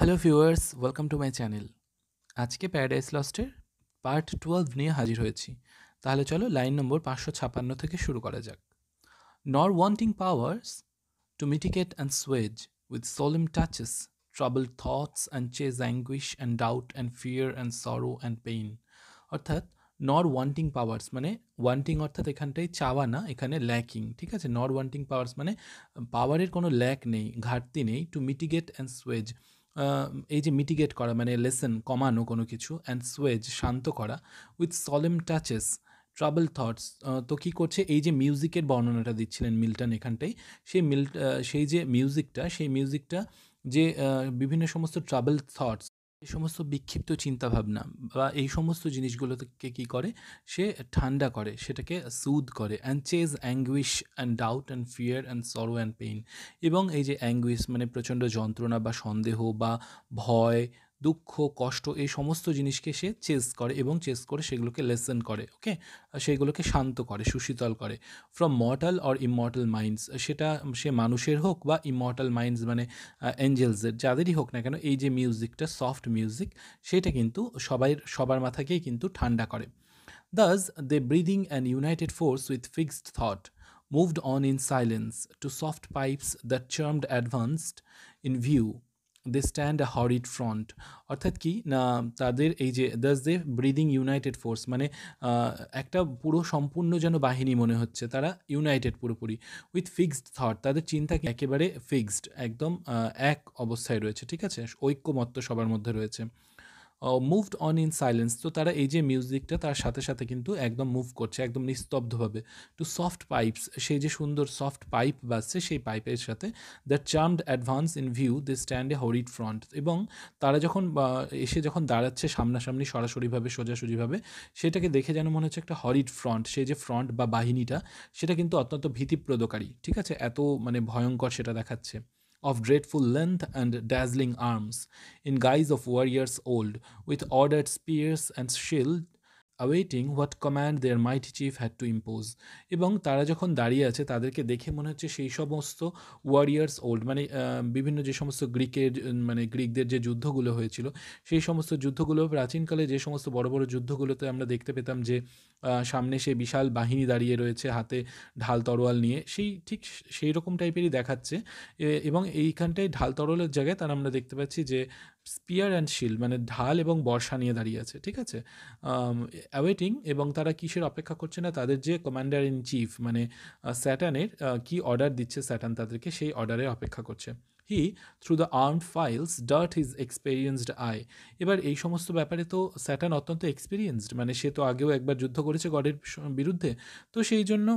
Hello viewers welcome to my channel আজকে Paradise লস্টের part twelve নিয়ে হাজির হয়েছি তাহলে চলো লাইন নম্বর পাঁচশো ছাপান্ন থেকে শুরু করা যাক nor wanting powers to mitigate and swage with solemn touches trouble thoughts and chase anguish and doubt and fear and sorrow and pain অর্থাৎ নর ওয়ান্টিং পাওয়ার্স মানে ওয়ান্টিং অর্থাৎ এখানটাই চাওয়া না এখানে ল্যাকিং ঠিক আছে নর ওয়ান্টিং পাওয়ার্স মানে পাওয়ারের কোনো ল্যাক নেই ঘাটতি নেই টু মিটিগেট অ্যান্ড সুয়েজ এই যে মিটিগেট করা মানে লেসেন কমানো কোনো কিছু অ্যান্ড সোয়েজ শান্ত করা with solemn touches trouble thoughts তো কী করছে এই যে মিউজিকের বর্ণনাটা দিচ্ছিলেন মিল্টন এখানটাই সেই মিল সেই যে মিউজিকটা সেই মিউজিকটা যে বিভিন্ন সমস্ত ট্রাবল থটস এই সমস্ত বিক্ষিপ্ত চিন্তাভাবনা বা এই সমস্ত জিনিসগুলোকে কী করে সে ঠান্ডা করে সেটাকে সুদ করে and chase anguish and doubt and fear and sorrow and pain এবং এই যে অ্যাঙ্গুইশ মানে প্রচণ্ড যন্ত্রণা বা সন্দেহ বা ভয় দুঃখ কষ্ট এই সমস্ত জিনিসকে সে চেস করে এবং চেস করে সেগুলোকে লেসন করে ওকে সেগুলোকে শান্ত করে সুশীতল করে from mortal or immortal minds সেটা সে মানুষের হোক বা ইমর্টাল মাইন্ডস মানে অ্যাঞ্জেলসের যাদেরই হোক না কেন এই যে মিউজিকটা সফট মিউজিক সেটা কিন্তু সবাই সবার মাথাকেই কিন্তু ঠান্ডা করে thus they breathing and united force with fixed thought moved on in silence to soft pipes that charmed advanced in view they stand a horrid front অর্থাৎ কি না তাদের এই যে thus they breathing united force মানে একটা পুরো সম্পূর্ণ যেন বাহিনী মনে হচ্ছে তারা ইউনাইটেড পুরোপুরি উইথ ফিক্সড থট তাদের চিন্তা একেবারে ফিক্সড একদম এক অবস্থায় রয়েছে ঠিক আছে ঐক্যমত্য সবার মধ্যে রয়েছে মুভড অন ইন সাইলেন্স তো তারা এই যে মিউজিকটা তার সাথে সাথে কিন্তু একদম মুভ করছে একদম নিস্তব্ধভাবে টু সফট পাইপস সেই যে সুন্দর সফট পাইপ বাজছে সেই পাইপের সাথে that charmed advance in view they stand a horrid front এবং তারা যখন এসে যখন দাঁড়াচ্ছে সামনাসামনি সরাসরিভাবে সোজাসুজিভাবে সেটাকে দেখে যেন মনে হচ্ছে একটা হরিড ফ্রন্ট সেই যে ফ্রন্ট বা বাহিনীটা সেটা কিন্তু অত্যন্ত ভীতিপ্রদকারী ঠিক আছে এত মানে ভয়ঙ্কর সেটা দেখাচ্ছে of dreadful length and dazzling arms, in guise of warriors old, with ordered spears and shields awaiting what command their mighty chief had to impose এবং তারা যখন দাঁড়িয়ে আছে তাদেরকে দেখে মনে হচ্ছে সেই সমস্ত ওয়ারিয়ার্স ওল্ড মানে বিভিন্ন যে সমস্ত গ্রিকের মানে গ্রিকদের যে যুদ্ধগুলো হয়েছিল সেই সমস্ত যুদ্ধগুলো প্রাচীনকালে যে সমস্ত বড় বড় যুদ্ধগুলোতে আমরা দেখতে পেতাম যে সামনে সে বিশাল বাহিনী দাঁড়িয়ে রয়েছে হাতে ঢাল তরোয়াল নিয়ে সেই ঠিক সেই রকম টাইপেরই দেখাচ্ছে এবং এইখানটায় ঢাল তরোয়ালের জায়গায় তারা আমরা দেখতে পাচ্ছি যে স্পিয়ার অ্যান্ড শিল্ড মানে ঢাল এবং বর্ষা নিয়ে দাঁড়িয়ে আছে ঠিক আছে অ্যাওয়েটিং এবং তারা কিসের অপেক্ষা করছে না তাদের যে কমান্ডার ইন চিফ মানে স্যাটানের কি অর্ডার দিচ্ছে স্যাটান তাদেরকে সেই অর্ডারের অপেক্ষা করছে he through the arm files dart his experienced eye এবার এই সমস্ত ব্যাপারে তো স্যাটান অত্যন্ত এক্সপিরিয়েন্সড মানে সে তো আগেও একবার যুদ্ধ করেছে গডের বিরুদ্ধে তো সেই জন্য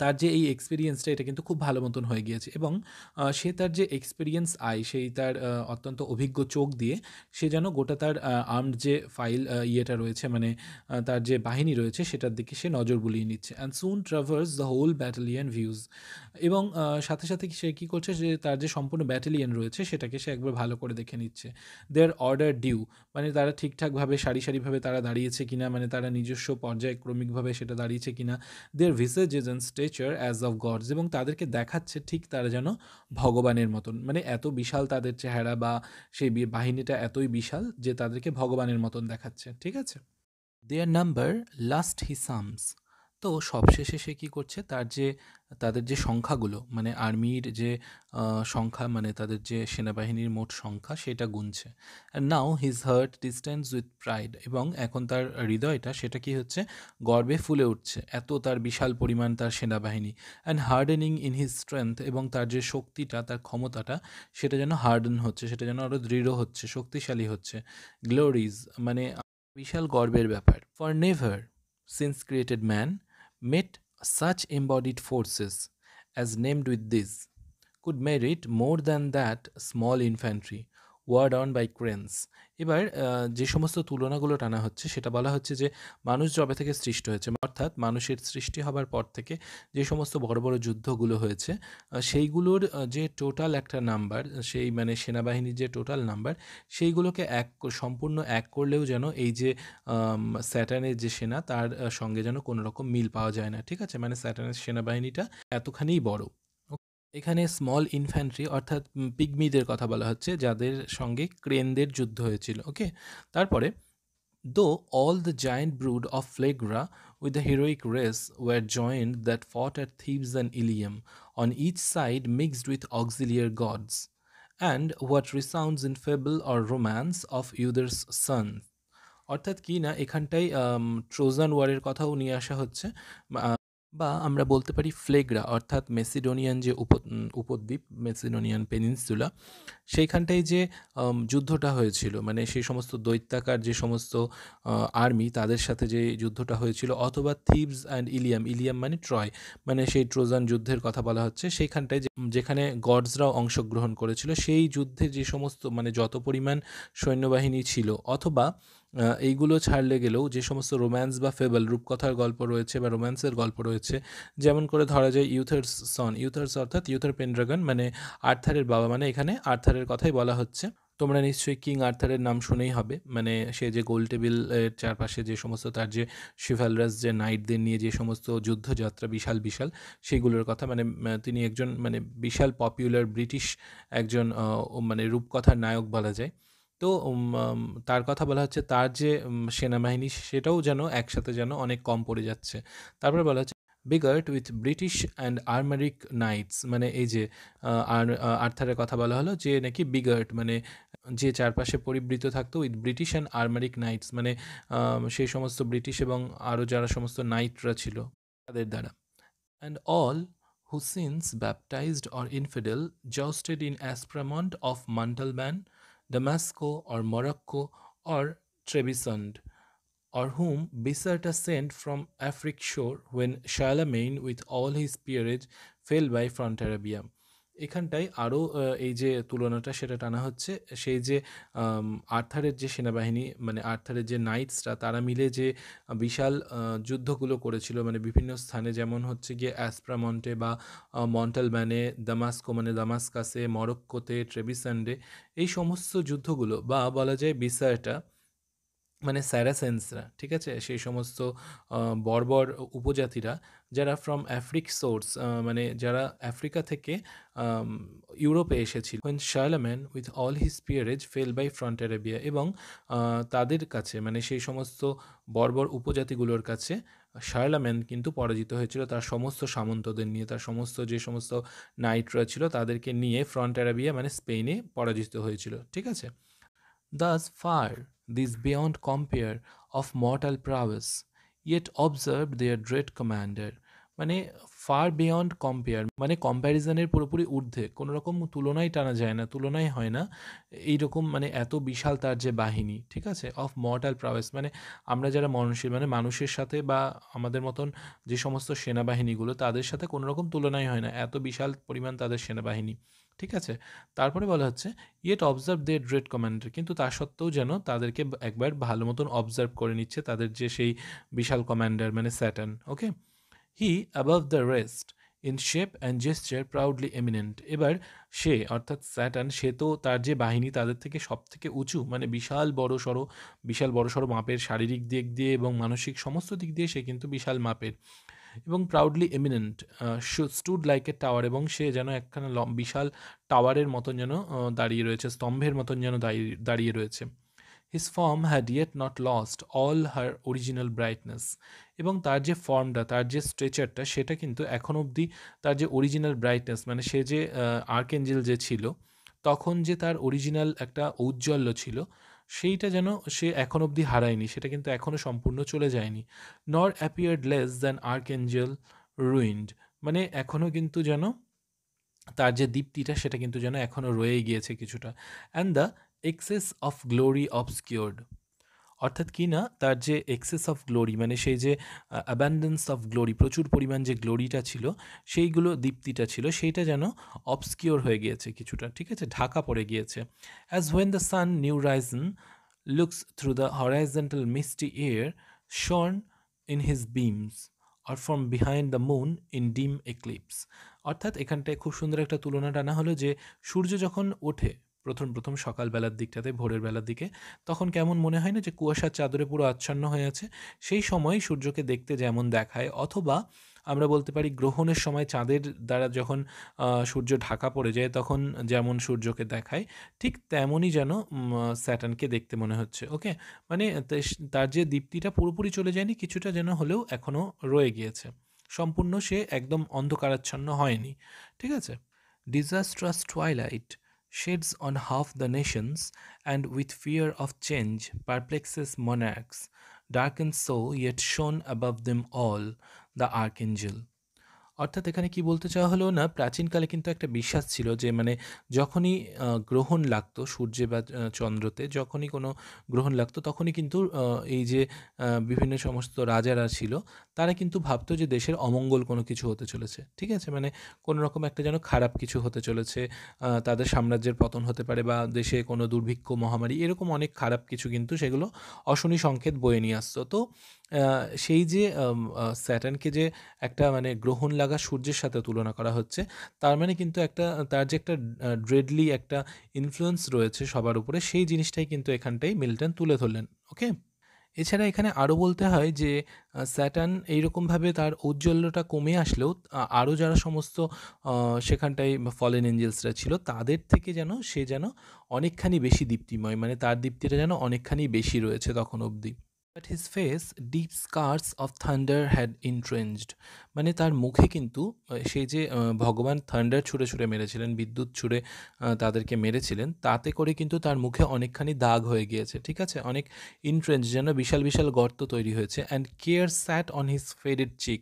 তার যে এই এক্সপিরিয়েন্সটা এটা কিন্তু খুব ভালো মতন হয়ে গিয়েছে এবং সে তার যে এক্সপিরিয়েন্স আয় সেই তার অত্যন্ত অভিজ্ঞ চোখ দিয়ে সে যেন গোটা তার আর্মড যে ফাইল ইয়েটা রয়েছে মানে তার যে বাহিনী রয়েছে সেটার দিকে সে নজর বুলিয়ে নিচ্ছে and soon traverse the whole battalion views এবং সাথে সাথে সে কী করছে যে তার যে সম্পূর্ণ ব্যাটালিয়ান রয়েছে সেটাকে সে একবার ভালো করে দেখে নিচ্ছে দেয়ার অর্ডার ডিউ মানে তারা ঠিকঠাকভাবে সারি সারিভাবে তারা দাঁড়িয়েছে কিনা মানে তারা নিজস্ব পর্যায়ক্রমিকভাবে সেটা দাঁড়িয়েছে কিনা their visages stature as of gods এবং তাদেরকে দেখাচ্ছে ঠিক তারা যেন ভগবানের মতন মানে এত বিশাল তাদের চেহারা বা সেই বাহিনীটা এতই বিশাল যে তাদেরকে ভগবানের মতন দেখাচ্ছে ঠিক আছে দেয়ার নাম্বার লাস্ট হি সামস তো সবশেষে সে কী করছে তার যে তাদের যে সংখ্যাগুলো মানে আর্মির যে সংখ্যা মানে তাদের যে সেনাবাহিনীর মোট সংখ্যা সেটা গুনছে now his heart distends with pride এবং এখন তার হৃদয়টা সেটা কি হচ্ছে গর্বে ফুলে উঠছে এত তার বিশাল পরিমাণ তার সেনাবাহিনী and hardening in his strength এবং তার যে শক্তিটা তার ক্ষমতাটা সেটা যেন হার্ডেন হচ্ছে সেটা যেন আরও দৃঢ় হচ্ছে শক্তিশালী হচ্ছে গ্লোরিজ মানে বিশাল গর্বের ব্যাপার for never since created man met such embodied forces as named with this could merit more than that small infantry warred on by cranes এবার যে সমস্ত তুলনাগুলো টানা হচ্ছে সেটা বলা হচ্ছে যে মানুষ জবে থেকে সৃষ্টি হয়েছে অর্থাৎ মানুষের সৃষ্টি হবার পর থেকে যে সমস্ত বড় বড় যুদ্ধগুলো হয়েছে সেইগুলোর যে টোটাল একটা নাম্বার সেই মানে সেনাবাহিনীর যে টোটাল নাম্বার সেইগুলোকে এক সম্পূর্ণ এক করলেও যেন এই যে স্যাটানের যে সেনা তার সঙ্গে যেন কোনো রকম মিল পাওয়া যায় না ঠিক আছে মানে স্যাটানের সেনাবাহিনীটা এতখানিই বড় এখানে স্মল ইনফ্যান্ট্রি অর্থাৎ পিগমিদের কথা বলা হচ্ছে যাদের সঙ্গে ক্রেনদের যুদ্ধ হয়েছিল ওকে তারপরে though all the giant brood of Phlegra with the heroic race were joined that fought at Thebes and Ilium on each side mixed with auxiliar gods and what resounds in fable or romance of Uther's son অর্থাৎ কি না এখানটাই Trojan ওয়ারের কথাও নিয়ে আসা হচ্ছে বা আমরা বলতে পারি ফ্লেগ্রা অর্থাৎ মেসিডোনিয়ান যে উপ উপদ্বীপ মেসিডোনিয়ান পেনিনসুলা সেইখানটায় যে যুদ্ধটা হয়েছিল মানে সেই সমস্ত দৈত্যাকার যে সমস্ত আর্মি তাদের সাথে যে যুদ্ধটা হয়েছিল অথবা থিবস অ্যান্ড ইলিয়াম ইলিয়াম মানে ট্রয় মানে সেই ট্রোজান যুদ্ধের কথা বলা হচ্ছে সেইখানটায় যেখানে গডসরাও অংশগ্রহণ করেছিল সেই যুদ্ধে যে সমস্ত মানে যত পরিমাণ সৈন্যবাহিনী ছিল অথবা এইগুলো ছাড়লে গেলেও যে সমস্ত রোম্যান্স বা ফেবল রূপকথার গল্প রয়েছে বা রোম্যান্সের গল্প রয়েছে যেমন করে ধরা যায় ইউথার্স সন ইউথার্স অর্থাৎ ইউথার পেন্ড্রাগন মানে আর্থারের বাবা মানে এখানে আর্থারের কথাই বলা হচ্ছে তোমরা নিশ্চয়ই কিং আর্থারের নাম শুনেই হবে মানে সে যে গোল টেবিলের চারপাশে যে সমস্ত তার যে শিভালরাজ যে নাইটদের নিয়ে যে সমস্ত যুদ্ধযাত্রা বিশাল বিশাল সেগুলোর কথা মানে তিনি একজন মানে বিশাল পপুলার ব্রিটিশ একজন মানে রূপকথার নায়ক বলা যায় তো তার কথা বলা হচ্ছে তার যে সেনাবাহিনী সেটাও যেন একসাথে যেন অনেক কম পড়ে যাচ্ছে তারপরে বলা হচ্ছে begirt with British and Armoric knights মানে এই যে আর্থারের কথা বলা হলো যে নাকি বিগার্ট মানে যে চারপাশে পরিবৃত থাকতো with British and Armoric knights মানে সেই সমস্ত ব্রিটিশ এবং আরও যারা সমস্ত নাইটরা ছিল তাদের দ্বারা and all who since baptised or or infidel in Aspramont of Montalban Damasco or Morocco or Trebisond, or whom Biserta sent from Afric shore when Charlemagne with all his peerage fell by Frontarabia. এখানটায় আরও এই যে তুলনাটা সেটা টানা হচ্ছে সেই যে আর্থারের যে সেনাবাহিনী মানে আর্থারের যে নাইটসরা তারা মিলে যে বিশাল যুদ্ধগুলো করেছিল মানে বিভিন্ন স্থানে যেমন হচ্ছে গিয়ে অ্যাসপ্রামন্টে বা মন্টালম্যানে দামাস্কো মানে দামাস্কাসে মরক্কোতে ট্রেবিসান্ডে এই সমস্ত যুদ্ধগুলো বা বলা যায় বিসারটা মানে স্যারাসেন্সরা ঠিক আছে সেই সমস্ত বর্বর উপজাতিরা যারা ফ্রম অ্যাফ্রিক সোর্স মানে যারা আফ্রিকা থেকে ইউরোপে এসেছিল when Charlemagne with all his peerage fell by Fontarabbia এবং তাদের কাছে মানে সেই সমস্ত বর্বর উপজাতিগুলোর কাছে শার্লাম্যান কিন্তু পরাজিত হয়েছিল তার সমস্ত সামন্তদের নিয়ে তার সমস্ত যে সমস্ত নাইটরা ছিল তাদেরকে নিয়ে ফ্রন্ট অ্যারাবিয়া মানে স্পেনে পরাজিত হয়েছিল ঠিক আছে thus far these beyond compare of mortal prowess, yet observed their dread commander মানে ফার বিয়ন্ড কম্পেয়ার মানে কম্প্যারিজনের পুরোপুরি ঊর্ধ্বে কোনো রকম তুলনাই টানা যায় না তুলনাই হয় না এই রকম মানে এত বিশাল তার যে বাহিনী ঠিক আছে অফ মর্টাল প্রাওয়েস মানে আমরা যারা মানুষের মানে মানুষের সাথে বা আমাদের মতন যে সমস্ত সেনাবাহিনীগুলো তাদের সাথে কোনো রকম তুলনাই হয় না এত বিশাল পরিমাণ তাদের সেনাবাহিনী ঠিক আছে তারপরে বলা হচ্ছে yet observe their dread commander কিন্তু তা সত্ত্বেও যেন তাদেরকে একবার ভালো মতন অবজার্ভ করে নিচ্ছে তাদের যে সেই বিশাল কমান্ডার মানে Satan okay he above the rest in shape and gesture proudly eminent এবার সে অর্থাৎ স্যাটার্ন সে তো তার যে বাহিনী তাদের থেকে সব থেকে উঁচু মানে বিশাল বড় সড়ো বিশাল বড় সড়ো মাপের শারীরিক দিক দিয়ে এবং মানসিক সমস্ত দিক দিয়ে সে কিন্তু বিশাল মাপের এবং proudly eminent stood like a tower এবং সে যেন একখানা বিশাল টাওয়ারের মতন যেন দাঁড়িয়ে রয়েছে স্তম্ভের মতন যেন দাঁড়িয়ে রয়েছে his form had yet not lost all her original brightness এবং তার যে ফর্মটা তার যে স্ট্রেচারটা সেটা কিন্তু এখন অবধি তার যে অরিজিনাল ব্রাইটনেস মানে সে যে আর্কেঞ্জেল যে ছিল তখন যে তার অরিজিনাল একটা ঔজ্জ্বল্য ছিল সেইটা যেন সে এখন অবধি হারায়নি সেটা কিন্তু এখনও সম্পূর্ণ চলে যায়নি nor appeared less than archangel ruined মানে এখনও কিন্তু যেন তার যে দীপ্তিটা সেটা কিন্তু যেন এখনও রয়ে গিয়েছে কিছুটা and the excess of glory obscured অর্থাৎ কি না তার যে এক্সেস অফ গ্লোরি মানে সেই যে অ্যাবান্ডেন্স অফ গ্লোরি প্রচুর পরিমাণ যে গ্লোরিটা ছিল সেইগুলো দীপ্তিটা ছিল সেইটা যেন অবসকিওর হয়ে গিয়েছে কিছুটা ঠিক আছে ঢাকা পড়ে গিয়েছে as when the sun new risen looks through the horizontal misty air shorn in his beams or from behind the moon in dim eclipse অর্থাৎ এখানটায় খুব সুন্দর একটা তুলনা টানা হলো যে সূর্য যখন ওঠে প্রথম প্রথম সকালবেলার দিকটাতে ভোরের বেলার দিকে তখন কেমন মনে হয় না যে কুয়াশার চাদরে পুরো আচ্ছন্ন হয়ে আছে সেই সময় সূর্যকে দেখতে যেমন দেখায় অথবা আমরা বলতে পারি গ্রহণের সময় চাঁদের দ্বারা যখন সূর্য ঢাকা পড়ে যায় তখন যেমন সূর্যকে দেখায় ঠিক তেমনই যেন স্যাটার্নকে দেখতে মনে হচ্ছে ওকে মানে তার যে দীপ্তিটা পুরোপুরি চলে যায়নি কিছুটা যেন হলেও এখনও রয়ে গিয়েছে সম্পূর্ণ সে একদম অন্ধকারাচ্ছন্ন হয়নি ঠিক আছে disastrous twilight sheds on half the nations, and with fear of change perplexes monarchs, darkened so yet shone above them all the archangel. অর্থাৎ এখানে কি বলতে চাওয়া হলো না প্রাচীনকালে কিন্তু একটা বিশ্বাস ছিল যে মানে যখনই গ্রহণ লাগতো সূর্যে বা চন্দ্রতে যখনই কোনো গ্রহণ লাগতো তখনই কিন্তু এই যে বিভিন্ন সমস্ত রাজারা ছিল তারা কিন্তু ভাবতো যে দেশের অমঙ্গল কোনো কিছু হতে চলেছে ঠিক আছে মানে কোনো রকম একটা যেন খারাপ কিছু হতে চলেছে তাদের সাম্রাজ্যের পতন হতে পারে বা দেশে কোনো দুর্ভিক্ষ মহামারী এরকম অনেক খারাপ কিছু কিন্তু সেগুলো অশনি সংকেত বয়ে নিয়ে আসতো তো সেই যে স্যাটার্নকে যে একটা মানে গ্রহণ লাগা সূর্যের সাথে তুলনা করা হচ্ছে তার মানে কিন্তু একটা তার যে একটা ড্রেডলি একটা ইনফ্লুয়েন্স রয়েছে সবার উপরে সেই জিনিসটাই কিন্তু এখানটাই মিল্টন তুলে ধরলেন ওকে এছাড়া এখানে আরও বলতে হয় যে স্যাটার্ন এইরকমভাবে তার ঔজ্জ্বল্যটা কমে আসলেও আরও যারা সমস্ত সেখানটায় ফলেন এঞ্জেলসরা ছিল তাদের থেকে যেন সে যেন অনেকখানি বেশি দীপ্তিময় মানে তার দীপ্তিটা যেন অনেকখানি বেশি রয়েছে তখন অবধি At his face deep scars of thunder had entrenched. মানে তার মুখে কিন্তু সেই যে ভগবান থান্ডার ছুঁড়ে ছুঁড়ে মেরেছিলেন বিদ্যুৎ ছুঁড়ে তাদেরকে মেরেছিলেন তাতে করে কিন্তু তার মুখে অনেকখানি দাগ হয়ে গিয়েছে ঠিক আছে অনেক ইন্ট্রেঞ্জ যেন বিশাল বিশাল গর্ত তৈরি হয়েছে and care sat on his faded cheek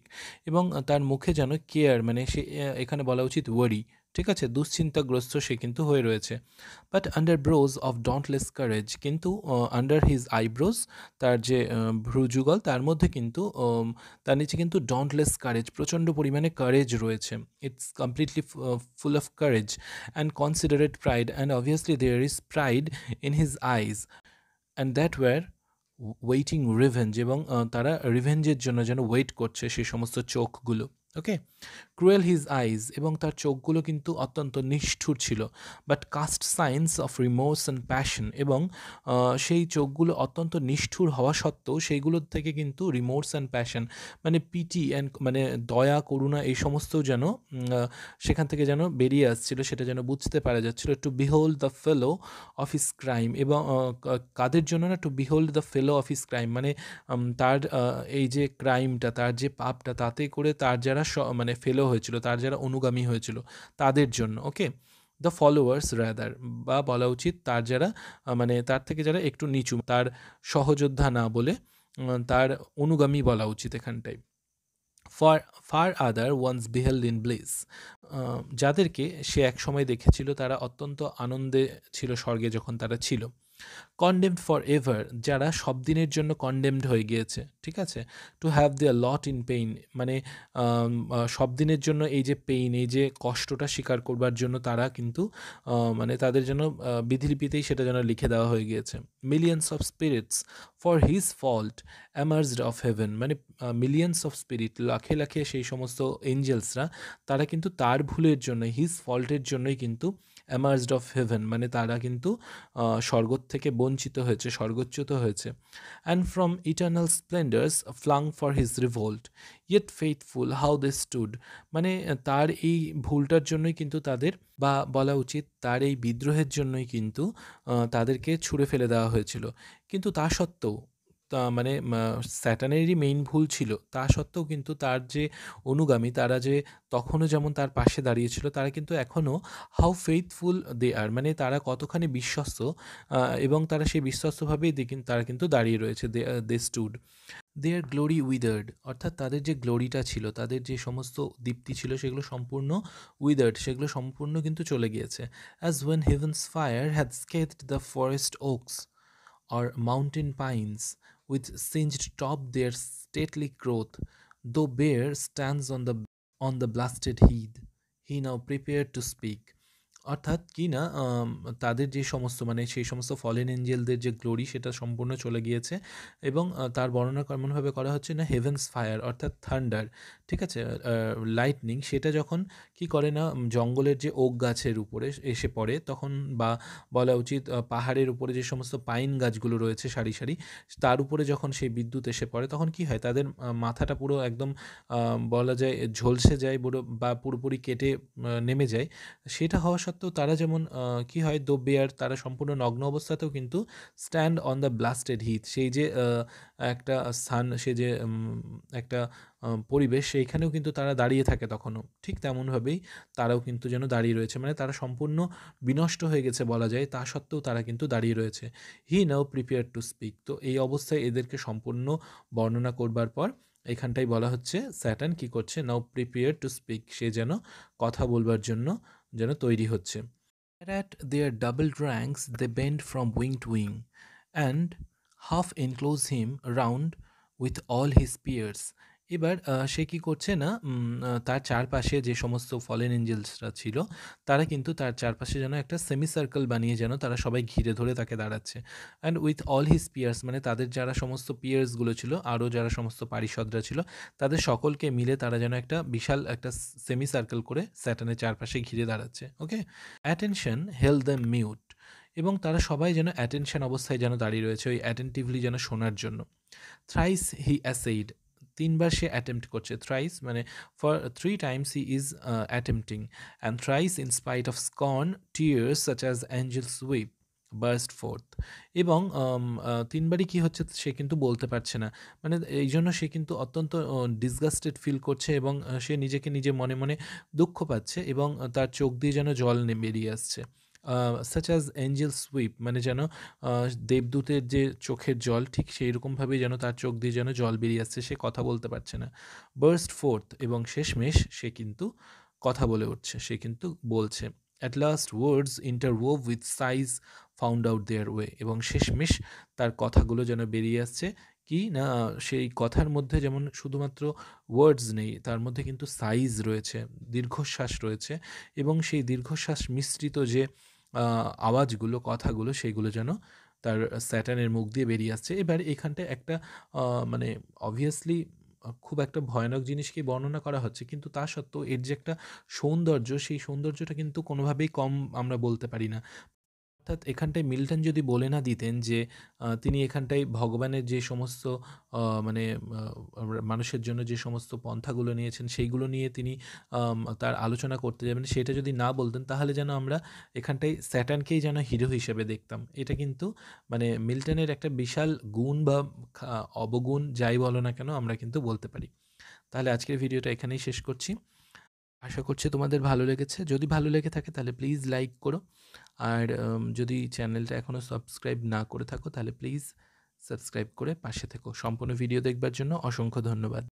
এবং তার মুখে যেন কেয়ার মানে সে এখানে বলা উচিত ওয়ারি ঠিক আছে দুশ্চিন্তাগ্রস্ত সে কিন্তু হয়ে রয়েছে but under brows of dauntless courage কিন্তু আন্ডার হিজ আইব্রোজ তার যে ভ্রুযুগল তার মধ্যে কিন্তু তার নিচে কিন্তু ডন্টলেস কারেজ প্রচণ্ড পরিমাণে কারেজ রয়েছে it's completely full of courage and considered pride and obviously there is pride in his eyes and that were waiting revenge এবং তারা রিভেঞ্জের জন্য যেন ওয়েট করছে সেই সমস্ত চোখগুলো ওকে ক্রুয়েল হিজ আইজ এবং তার চোখগুলো কিন্তু অত্যন্ত নিষ্ঠুর ছিল but cast signs of remorse and passion এবং সেই চোখগুলো অত্যন্ত নিষ্ঠুর হওয়া সত্ত্বেও সেইগুলোর থেকে কিন্তু রিমোর্স অ্যান্ড প্যাশন মানে পিটি অ্যান্ড মানে দয়া করুণা এই সমস্ত যেন সেখান থেকে যেন বেরিয়ে আসছিল সেটা যেন বুঝতে পারা যাচ্ছিল to behold the fellow of his crime এবং কাদের জন্য না to behold the fellow of his crime মানে তার এই যে ক্রাইমটা তার যে পাপটা তাতে করে তার যারা মানে ফেলো হয়েছিল তার যারা অনুগামী হয়েছিল তাদের জন্য ওকে দ্য ফলোয়ার্স রাদার বা বলা উচিত তার যারা মানে তার থেকে যারা একটু নিচু তার সহযোদ্ধা না বলে তার অনুগামী বলা উচিত এখানটায় far far other once beheld in bliss যাদেরকে সে এক সময় দেখেছিল তারা অত্যন্ত আনন্দে ছিল স্বর্গে যখন তারা ছিল কনডেমড ফর এভার যারা সব দিনের জন্য কনডেমড হয়ে গিয়েছে ঠিক আছে to have their lot in pain মানে সব দিনের জন্য এই যে পেইন এই যে কষ্টটা স্বীকার করবার জন্য তারা কিন্তু মানে তাদের জন্য বিধিলিপিতেই সেটা যেন লিখে দেওয়া হয়ে গিয়েছে millions of spirits for his fault amerced of heaven মানে মিলিয়ন্স অফ স্পিরিট লাখে লাখে সেই সমস্ত এঞ্জেলসরা তারা কিন্তু তার ভুলের জন্য হিজ ফল্টের জন্যই কিন্তু অ্যামার্সড অফ হেভেন মানে তারা কিন্তু স্বর্গ থেকে বঞ্চিত হয়েছে স্বর্গচ্যুত হয়েছে and from eternal splendours flung for his revolt yet faithful how they stood মানে তার এই ভুলটার জন্যই কিন্তু তাদের বা বলা উচিত তার এই বিদ্রোহের জন্যই কিন্তু তাদেরকে ছুঁড়ে ফেলে দেওয়া হয়েছিল কিন্তু তা সত্ত্বেও মানে স্যাটানেরই মেইন ভুল ছিল তা সত্ত্বেও কিন্তু তার যে অনুগামী তারা যে তখনও যেমন তার পাশে দাঁড়িয়েছিল তারা কিন্তু এখনও হাউ ফেইথফুল দে আর মানে তারা কতখানি বিশ্বস্ত এবং তারা সেই বিশ্বস্তভাবেই তারা কিন্তু দাঁড়িয়ে রয়েছে দে দে স্টুড দেয়ার গ্লোরি উইদার্ড অর্থাৎ তাদের যে গ্লোরিটা ছিল তাদের যে সমস্ত দীপ্তি ছিল সেগুলো সম্পূর্ণ উইদার্ড সেগুলো সম্পূর্ণ কিন্তু চলে গিয়েছে as when heaven's fire had scathed the forest oaks or mountain pines With singed top their stately growth, though bare stands on the on the blasted heath. He now prepared to speak. অর্থাৎ কি না তাদের যে সমস্ত মানে সেই সমস্ত fallen এঞ্জেলদের যে গ্লোরি সেটা সম্পূর্ণ চলে গিয়েছে এবং তার বর্ণনা কেমনভাবে করা হচ্ছে না হেভেন্স ফায়ার অর্থাৎ থান্ডার ঠিক আছে লাইটনিং সেটা যখন কি করে না জঙ্গলের যে ওক গাছের উপরে এসে পড়ে তখন বা বলা উচিত পাহাড়ের উপরে যে সমস্ত পাইন গাছগুলো রয়েছে সারি সারি তার উপরে যখন সেই বিদ্যুৎ এসে পড়ে তখন কি হয় তাদের মাথাটা পুরো একদম বলা যায় ঝলসে যায় বা পুরোপুরি কেটে নেমে যায় সেটা হওয়া তো তারা যেমন কি হয় দো বেয়ার তারা সম্পূর্ণ নগ্ন অবস্থাতেও কিন্তু stand on the blasted heath সেই যে একটা স্থান সে যে একটা পরিবেশ সেইখানেও কিন্তু তারা দাঁড়িয়ে থাকে তখনও ঠিক তেমনভাবেই তারাও কিন্তু যেন দাঁড়িয়ে রয়েছে মানে তারা সম্পূর্ণ বিনষ্ট হয়ে গেছে বলা যায় তা সত্ত্বেও তারা কিন্তু দাঁড়িয়ে রয়েছে he now prepare to speak তো এই অবস্থায় এদেরকে সম্পূর্ণ বর্ণনা করবার পর এখানটাই বলা হচ্ছে স্যাটার্ন কি করছে নাও প্রিপেয়ার টু স্পিক সে যেন কথা বলবার জন্য যেন At their doubled ranks they bend from wing to wing, and half enclose him round with all his peers, এবার সে কি করছে না তার চারপাশে যে সমস্ত ফলেন এঞ্জেলসরা ছিল তারা কিন্তু তার চারপাশে যেন একটা সেমি সার্কেল বানিয়ে যেন তারা সবাই ঘিরে ধরে তাকে দাঁড়াচ্ছে and with all his peers মানে তাদের যারা সমস্ত পিয়ার্সগুলো ছিল আরও যারা সমস্ত পারিষদরা ছিল তাদের সকলকে মিলে তারা যেন একটা বিশাল একটা সেমি সার্কেল করে স্যাটানের চারপাশে ঘিরে দাঁড়াচ্ছে ওকে অ্যাটেনশন হেল দ্য মিউট এবং তারা সবাই যেন অ্যাটেনশন অবস্থায় যেন দাঁড়িয়ে রয়েছে ওই অ্যাটেন্টিভলি যেন শোনার জন্য থ্রাইস হি অ্যাসেইড তিনবার সে অ্যাটেম্প্ট করছে থ্রাইস মানে for three times he is attempting and thrice in spite of scorn tears such as angels weep burst forth এবং um, uh, তিনবারই কি হচ্ছে সে কিন্তু বলতে পারছে না মানে এই জন্য সে কিন্তু অত্যন্ত ডিসগাস্টেড ফিল করছে এবং সে নিজেকে নিজে মনে মনে দুঃখ পাচ্ছে এবং তার চোখ দিয়ে যেন জল বেরিয়ে আসছে সাচ অ্যাজ অ্যাঞ্জেল সুইপ মানে যেন দেবদূতের যে চোখের জল ঠিক সেই রকমভাবে যেন তার চোখ দিয়ে যেন জল বেরিয়ে আসছে সে কথা বলতে পারছে না বার্স্ট ফোর্থ এবং শেষমেশ সে কিন্তু কথা বলে উঠছে সে কিন্তু বলছে at last words interwove with sighs found out their way এবং শেষমেশ তার কথাগুলো যেন বেরিয়ে আসছে কি না সেই কথার মধ্যে যেমন শুধুমাত্র ওয়ার্ডস নেই তার মধ্যে কিন্তু সাইজ রয়েছে দীর্ঘশ্বাস রয়েছে এবং সেই দীর্ঘশ্বাস মিশ্রিত যে আওয়াজগুলো কথাগুলো সেইগুলো যেন তার স্যাটানের মুখ দিয়ে বেরিয়ে আসছে এবার এখানটা একটা মানে অবভিয়াসলি খুব একটা ভয়ানক জিনিসকে বর্ণনা করা হচ্ছে কিন্তু তা সত্ত্বেও এর যে একটা সৌন্দর্য সেই সৌন্দর্যটা কিন্তু কোনোভাবেই কম আমরা বলতে পারি না অর্থাৎ এখানটায় মিল্টন যদি বলে না দিতেন যে তিনি এখানটায় ভগবানের যে সমস্ত মানে মানুষের জন্য যে সমস্ত পন্থাগুলো নিয়েছেন সেইগুলো নিয়ে তিনি তার আলোচনা করতে যাবেন সেটা যদি না বলতেন তাহলে যেন আমরা এখানটায় স্যাটানকেই যেন হিরো হিসেবে দেখতাম এটা কিন্তু মানে মিল্টনের একটা বিশাল গুণ বা অবগুণ যাই বলো না কেন আমরা কিন্তু বলতে পারি তাহলে আজকের ভিডিওটা এখানেই শেষ করছি আশা করছি তোমাদের ভালো লেগেছে যদি ভালো লেগে থাকে তাহলে প্লিজ লাইক করো আর যদি চ্যানেলটা এখনও সাবস্ক্রাইব না করে থাকো তাহলে প্লিজ সাবস্ক্রাইব করে পাশে থেকো সম্পূর্ণ ভিডিও দেখবার জন্য অসংখ্য ধন্যবাদ